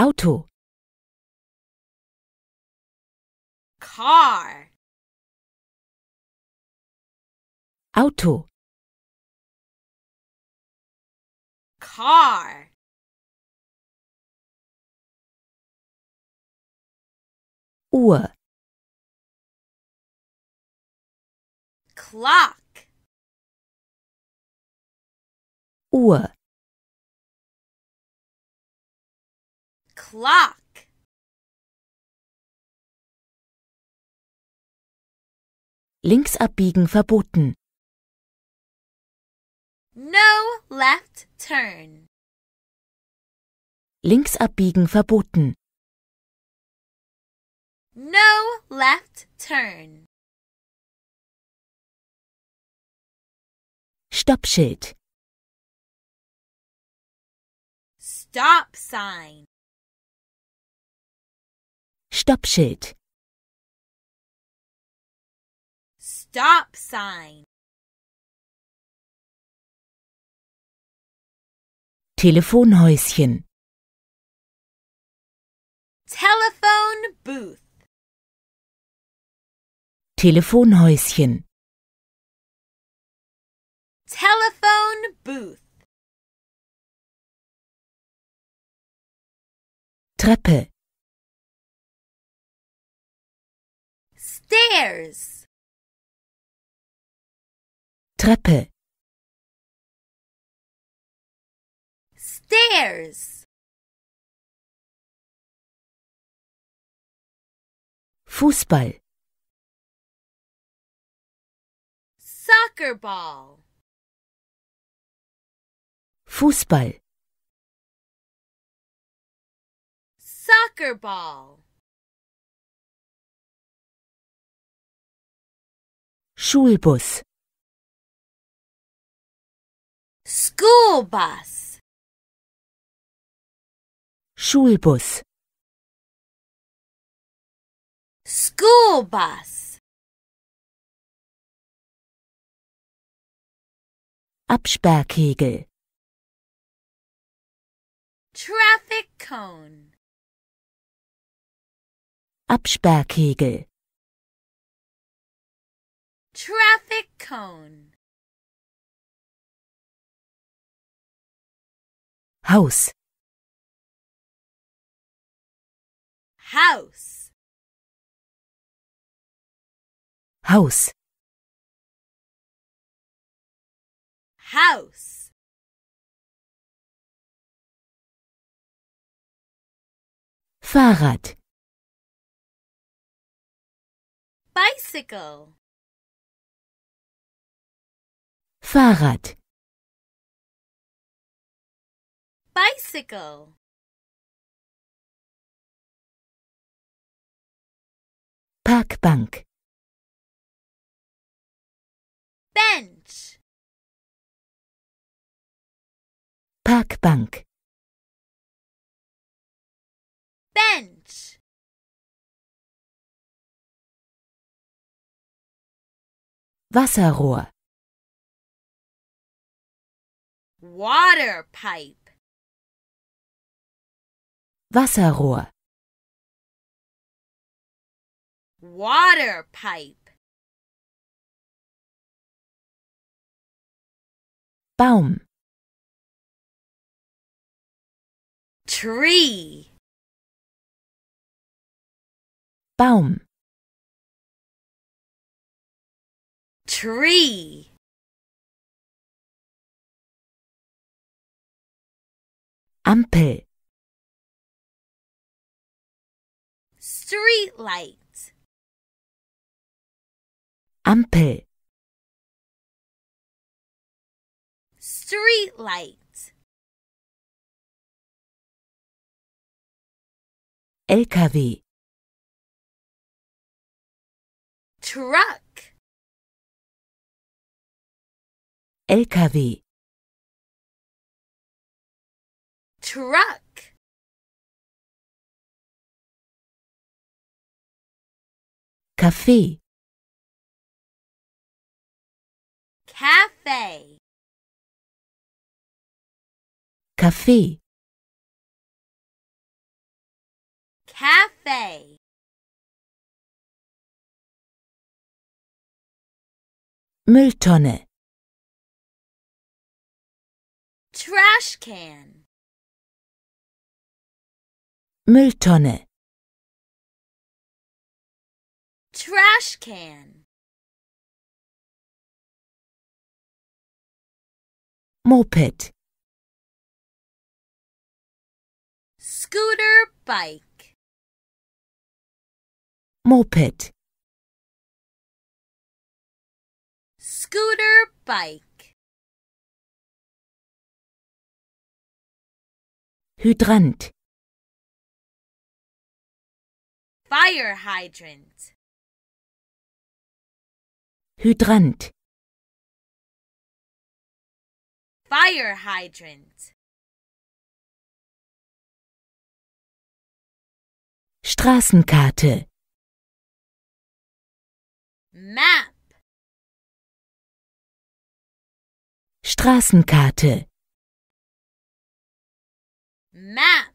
Auto Car Auto Car Uhr Clock Uhr clock Links abbiegen verboten. No left turn. Links abbiegen verboten. No left turn. Stoppschild. Stop sign. Stoppschild. Stop sign. Telefonhäuschen. Telephone booth. Telefonhäuschen. Telephone booth. Treppe. stairs. Treppe. Stairs. Fußball. Soccer ball. Fußball. Soccer ball. Schulbus School bus Schulbus School bus Absperrkegel Traffic cone Absperrkegel Traffic cone. House. House. House. House. Fahrrad. Bicycle. Fahrrad. Bicycle. Parkbank. Bench. Parkbank. Bench. Wasserrohr. Water pipe. Wasserrohr. Water pipe. Baum. Tree. Baum. Tree. Ampel Street light Ampel Street light LKW Truck LKW truck café cafe café cafe Mülltonne Trash can Mülltonne. Trash can. Moped. Scooter bike. Moped. Scooter bike. Hydrant. Fire hydrant. Hydrant. Fire hydrant. Straßenkarte. Map. Straßenkarte. Map.